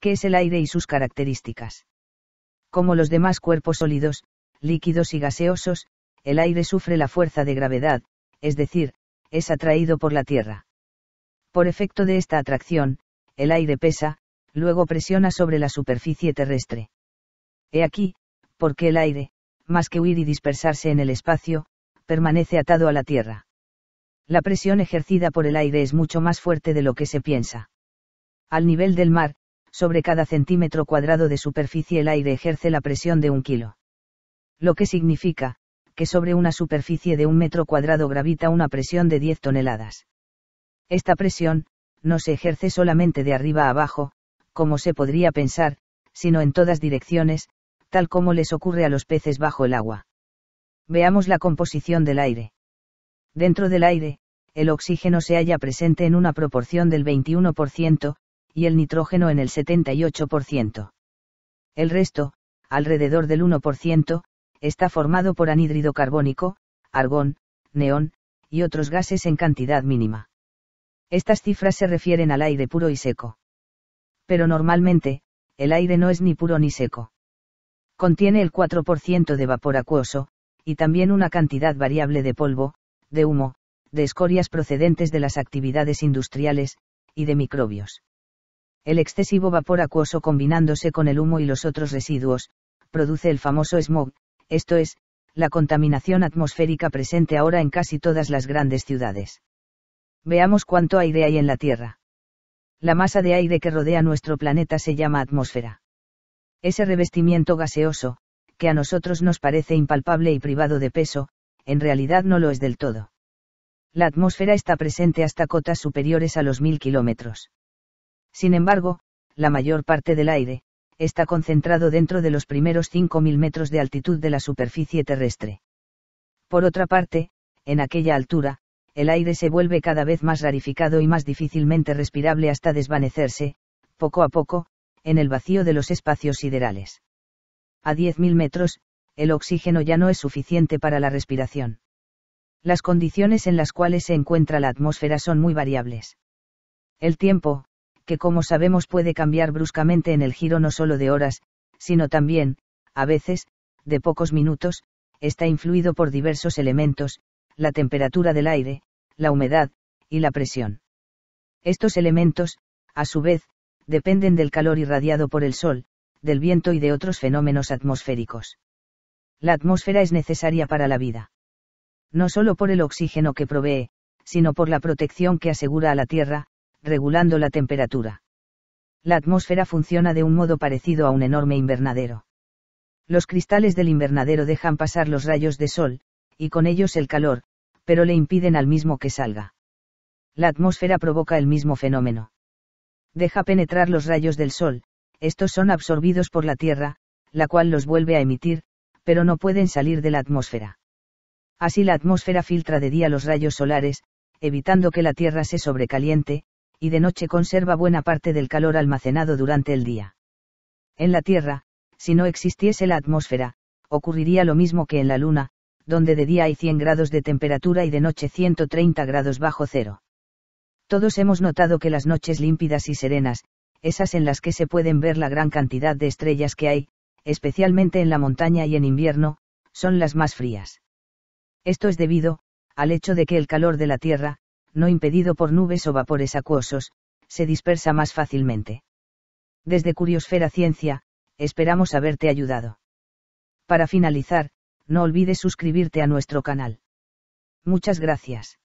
¿Qué es el aire y sus características. Como los demás cuerpos sólidos, líquidos y gaseosos, el aire sufre la fuerza de gravedad, es decir, es atraído por la Tierra. Por efecto de esta atracción, el aire pesa, luego presiona sobre la superficie terrestre. He aquí, porque el aire, más que huir y dispersarse en el espacio, permanece atado a la Tierra. La presión ejercida por el aire es mucho más fuerte de lo que se piensa. Al nivel del mar, sobre cada centímetro cuadrado de superficie el aire ejerce la presión de un kilo. Lo que significa, que sobre una superficie de un metro cuadrado gravita una presión de 10 toneladas. Esta presión, no se ejerce solamente de arriba a abajo, como se podría pensar, sino en todas direcciones, tal como les ocurre a los peces bajo el agua. Veamos la composición del aire. Dentro del aire, el oxígeno se halla presente en una proporción del 21%, y el nitrógeno en el 78%. El resto, alrededor del 1%, está formado por anhídrido carbónico, argón, neón, y otros gases en cantidad mínima. Estas cifras se refieren al aire puro y seco. Pero normalmente, el aire no es ni puro ni seco. Contiene el 4% de vapor acuoso, y también una cantidad variable de polvo, de humo, de escorias procedentes de las actividades industriales, y de microbios. El excesivo vapor acuoso combinándose con el humo y los otros residuos, produce el famoso smog, esto es, la contaminación atmosférica presente ahora en casi todas las grandes ciudades. Veamos cuánto aire hay en la Tierra. La masa de aire que rodea nuestro planeta se llama atmósfera. Ese revestimiento gaseoso, que a nosotros nos parece impalpable y privado de peso, en realidad no lo es del todo. La atmósfera está presente hasta cotas superiores a los mil kilómetros. Sin embargo, la mayor parte del aire, está concentrado dentro de los primeros 5.000 metros de altitud de la superficie terrestre. Por otra parte, en aquella altura, el aire se vuelve cada vez más rarificado y más difícilmente respirable hasta desvanecerse, poco a poco, en el vacío de los espacios siderales. A 10.000 metros, el oxígeno ya no es suficiente para la respiración. Las condiciones en las cuales se encuentra la atmósfera son muy variables. El tiempo, que como sabemos puede cambiar bruscamente en el giro no solo de horas, sino también, a veces, de pocos minutos, está influido por diversos elementos, la temperatura del aire, la humedad, y la presión. Estos elementos, a su vez, dependen del calor irradiado por el sol, del viento y de otros fenómenos atmosféricos. La atmósfera es necesaria para la vida. No solo por el oxígeno que provee, sino por la protección que asegura a la Tierra, regulando la temperatura. La atmósfera funciona de un modo parecido a un enorme invernadero. Los cristales del invernadero dejan pasar los rayos de sol, y con ellos el calor, pero le impiden al mismo que salga. La atmósfera provoca el mismo fenómeno. Deja penetrar los rayos del sol, estos son absorbidos por la Tierra, la cual los vuelve a emitir, pero no pueden salir de la atmósfera. Así la atmósfera filtra de día los rayos solares, evitando que la Tierra se sobrecaliente, y de noche conserva buena parte del calor almacenado durante el día. En la Tierra, si no existiese la atmósfera, ocurriría lo mismo que en la Luna, donde de día hay 100 grados de temperatura y de noche 130 grados bajo cero. Todos hemos notado que las noches límpidas y serenas, esas en las que se pueden ver la gran cantidad de estrellas que hay, especialmente en la montaña y en invierno, son las más frías. Esto es debido, al hecho de que el calor de la Tierra, no impedido por nubes o vapores acuosos, se dispersa más fácilmente. Desde Curiosfera Ciencia, esperamos haberte ayudado. Para finalizar, no olvides suscribirte a nuestro canal. Muchas gracias.